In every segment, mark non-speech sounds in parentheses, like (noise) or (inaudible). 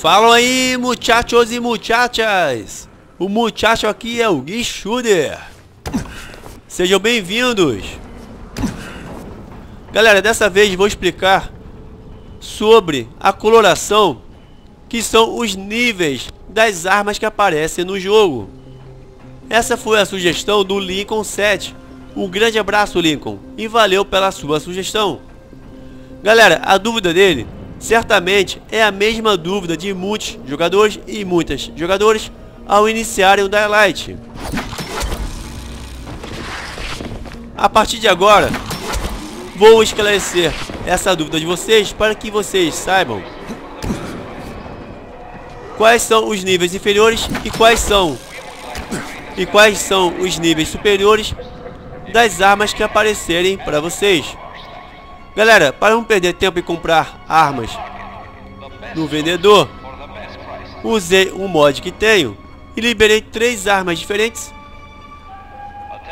Falam aí, muchachos e muchachas! O muchacho aqui é o Gui Shooter. Sejam bem-vindos! Galera, dessa vez vou explicar sobre a coloração que são os níveis das armas que aparecem no jogo. Essa foi a sugestão do Lincoln 7. Um grande abraço, Lincoln, e valeu pela sua sugestão. Galera, a dúvida dele Certamente é a mesma dúvida de muitos jogadores e muitas jogadoras ao iniciarem o Daylight. A partir de agora, vou esclarecer essa dúvida de vocês para que vocês saibam quais são os níveis inferiores e quais são e quais são os níveis superiores das armas que aparecerem para vocês. Galera, para não perder tempo e comprar armas no vendedor, usei um mod que tenho e liberei três armas diferentes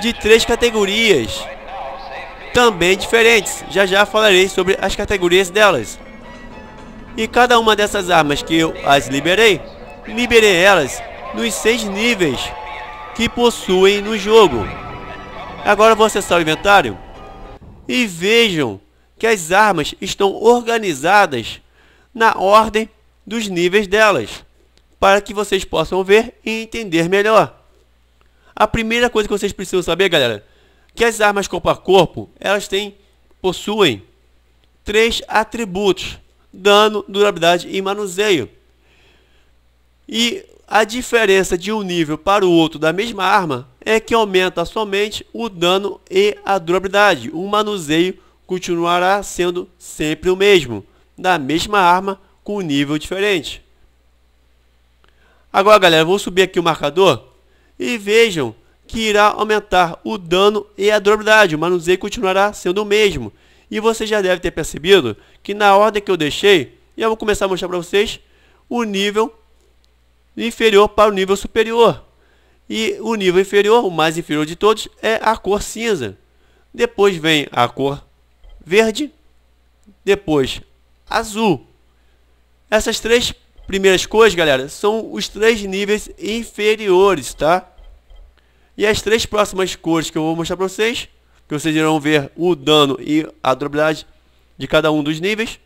de três categorias também diferentes. Já já falarei sobre as categorias delas. E cada uma dessas armas que eu as liberei, liberei elas nos seis níveis que possuem no jogo. Agora vou acessar o inventário e vejam que as armas estão organizadas na ordem dos níveis delas, para que vocês possam ver e entender melhor. A primeira coisa que vocês precisam saber, galera, que as armas corpo a corpo, elas têm, possuem três atributos, dano, durabilidade e manuseio. E a diferença de um nível para o outro da mesma arma é que aumenta somente o dano e a durabilidade. O manuseio continuará sendo sempre o mesmo, da mesma arma com um nível diferente. Agora, galera, vou subir aqui o marcador e vejam que irá aumentar o dano e a durabilidade. O manuseio continuará sendo o mesmo. E você já deve ter percebido que na ordem que eu deixei, eu vou começar a mostrar para vocês o nível inferior para o nível superior. E o nível inferior, o mais inferior de todos, é a cor cinza. Depois vem a cor verde, depois azul. Essas três primeiras cores, galera, são os três níveis inferiores, tá? E as três próximas cores que eu vou mostrar para vocês, que vocês irão ver o dano e a durabilidade de cada um dos níveis,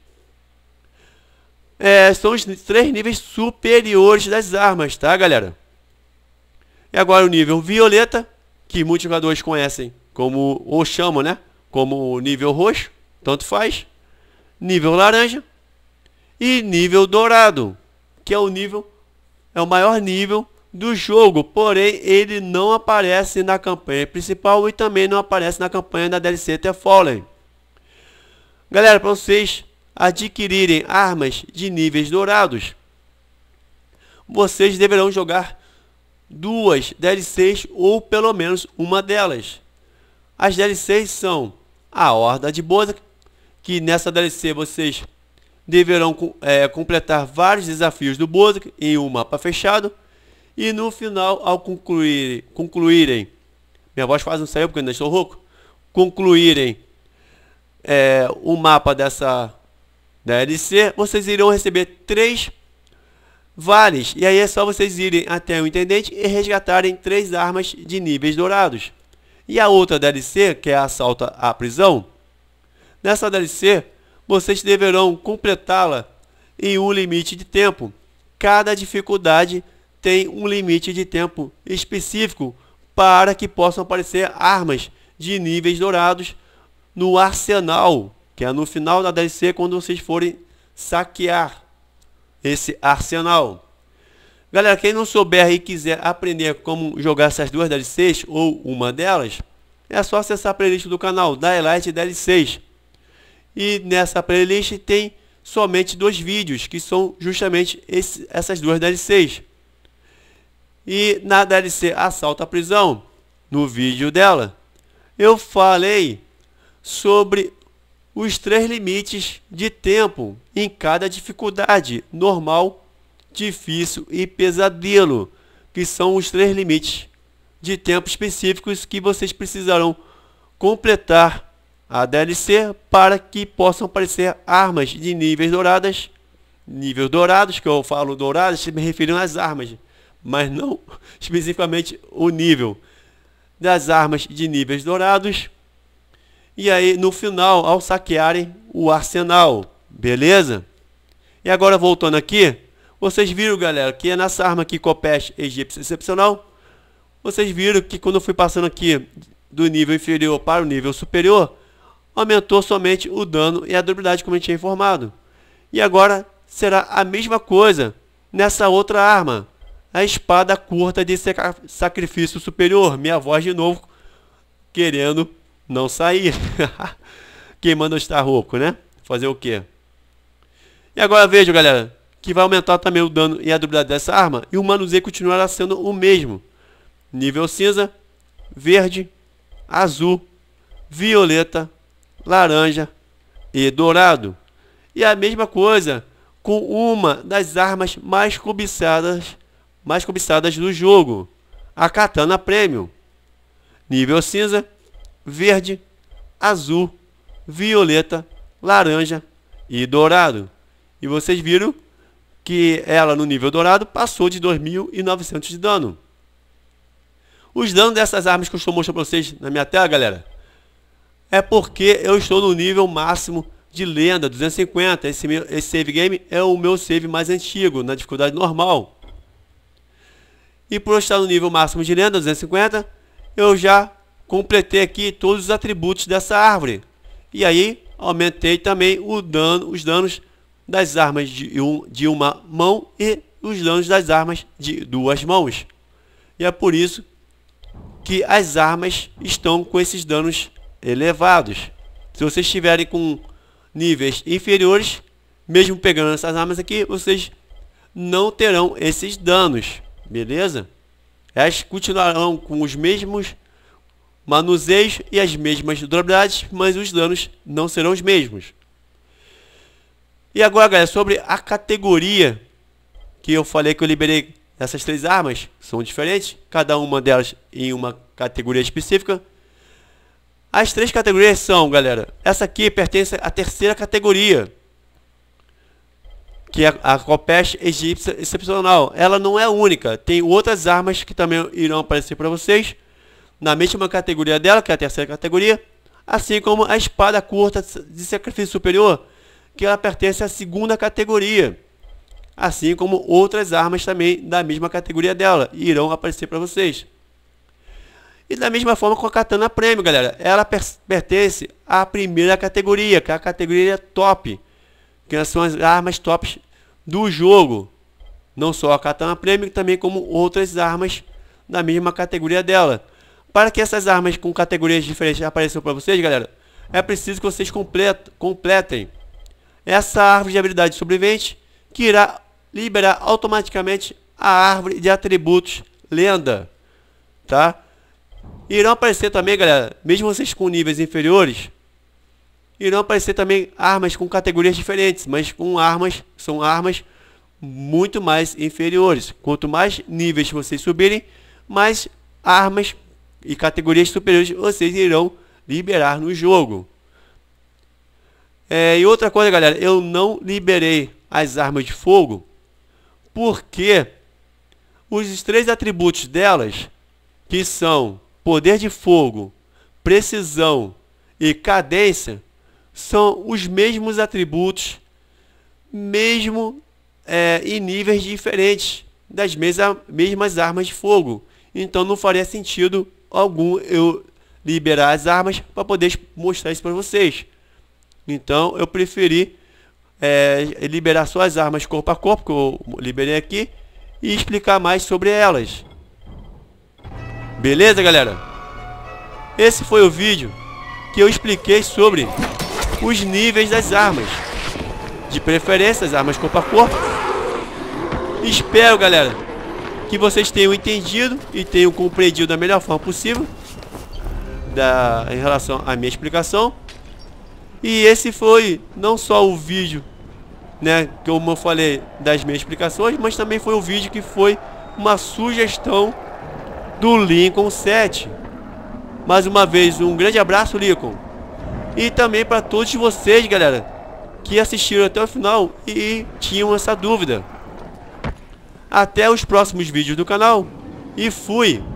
é, são os três níveis superiores das armas, tá, galera? E agora o nível violeta, que muitos jogadores conhecem como, ou chamam, né, como nível roxo, tanto faz. Nível laranja e nível dourado, que é o nível é o maior nível do jogo, porém ele não aparece na campanha principal e também não aparece na campanha da DLC The Fallen. Galera, para vocês adquirirem armas de níveis dourados, vocês deverão jogar duas DLCs ou pelo menos uma delas. As DLCs são a Horda de Bozak que nessa DLC vocês deverão é, completar vários desafios do Bozak em um mapa fechado. E no final, ao concluir, concluírem, minha voz quase não saiu porque ainda estou rouco, concluírem é, o mapa dessa DLC, vocês irão receber três vales. E aí é só vocês irem até o intendente e resgatarem três armas de níveis dourados. E a outra DLC, que é Assalto à Prisão, Nessa DLC, vocês deverão completá-la em um limite de tempo. Cada dificuldade tem um limite de tempo específico para que possam aparecer armas de níveis dourados no arsenal, que é no final da DLC quando vocês forem saquear esse arsenal. Galera, quem não souber e quiser aprender como jogar essas duas DLCs ou uma delas, é só acessar a playlist do canal Daylight DL6. E nessa playlist tem somente dois vídeos, que são justamente esse, essas duas DLCs. E na DLC Assalto à Prisão, no vídeo dela, eu falei sobre os três limites de tempo em cada dificuldade, normal, difícil e pesadelo, que são os três limites de tempo específicos que vocês precisarão completar a DLC para que possam aparecer armas de níveis douradas, níveis dourados, que eu falo dourados se me referindo às armas, mas não (laughs) especificamente o nível das armas de níveis dourados. E aí no final, ao saquearem o arsenal, beleza? E agora voltando aqui, vocês viram, galera, que é nessa arma aqui Copeste Egípcio Excepcional, vocês viram que quando eu fui passando aqui do nível inferior para o nível superior, aumentou somente o dano e a durabilidade como a gente tinha informado. E agora será a mesma coisa nessa outra arma, a espada curta de sacrifício superior. Minha voz de novo querendo não sair. (laughs) Quem manda estar rouco, né? Fazer o quê? E agora vejo, galera, que vai aumentar também o dano e a durabilidade dessa arma. E o manuseio continuará sendo o mesmo. Nível cinza, verde, azul, violeta, laranja e dourado. E a mesma coisa com uma das armas mais cobiçadas, mais cobiçadas do jogo, a Katana Premium. Nível cinza, verde, azul, violeta, laranja e dourado. E vocês viram que ela no nível dourado passou de 2.900 de dano. Os danos dessas armas que eu estou mostrando para vocês na minha tela, galera, é porque eu estou no nível máximo de lenda, 250. Esse, meu, esse save game é o meu save mais antigo, na dificuldade normal. E por eu estar no nível máximo de lenda, 250, eu já completei aqui todos os atributos dessa árvore. E aí aumentei também o dano, os danos das armas de, um, de uma mão e os danos das armas de duas mãos. E é por isso que as armas estão com esses danos elevados. Se vocês estiverem com níveis inferiores, mesmo pegando essas armas aqui, vocês não terão esses danos, beleza? Elas continuarão com os mesmos manuseios e as mesmas durabilidades, mas os danos não serão os mesmos. E agora, galera, sobre a categoria que eu falei que eu liberei essas três armas, são diferentes, cada uma delas em uma categoria específica. As três categorias são, galera. Essa aqui pertence à terceira categoria, que é a Copest egípcia excepcional. Ela não é única, tem outras armas que também irão aparecer para vocês na mesma categoria dela, que é a terceira categoria, assim como a espada curta de sacrifício superior, que ela pertence à segunda categoria, assim como outras armas também da mesma categoria dela irão aparecer para vocês. E da mesma forma com a Katana Premium, galera. Ela per pertence à primeira categoria, que é a categoria top. Que são as armas tops do jogo. Não só a Katana Premium, também como outras armas da mesma categoria dela. Para que essas armas com categorias diferentes apareçam para vocês, galera, é preciso que vocês complet completem essa árvore de habilidade sobrevivente, que irá liberar automaticamente a árvore de atributos lenda, tá? Irão aparecer também, galera, mesmo vocês com níveis inferiores, irão aparecer também armas com categorias diferentes, mas com armas, são armas muito mais inferiores. Quanto mais níveis vocês subirem, mais armas e categorias superiores vocês irão liberar no jogo. É, e outra coisa, galera, eu não liberei as armas de fogo porque os três atributos delas, que são poder de fogo, precisão e cadência são os mesmos atributos, mesmo é, em níveis diferentes das mesma, mesmas armas de fogo. Então não faria sentido algum eu liberar as armas para poder mostrar isso para vocês. Então eu preferi é, liberar só as armas corpo a corpo, que eu liberei aqui, e explicar mais sobre elas. Beleza, galera? Esse foi o vídeo que eu expliquei sobre os níveis das armas. De preferência, as armas corpo a corpo. Espero, galera, que vocês tenham entendido e tenham compreendido da melhor forma possível da, em relação à minha explicação. E esse foi não só o vídeo, né, como eu falei, das minhas explicações, mas também foi o vídeo que foi uma sugestão do Lincoln 7. Mais uma vez, um grande abraço, Lincoln. E também para todos vocês, galera, que assistiram até o final e tinham essa dúvida. Até os próximos vídeos do canal. E fui!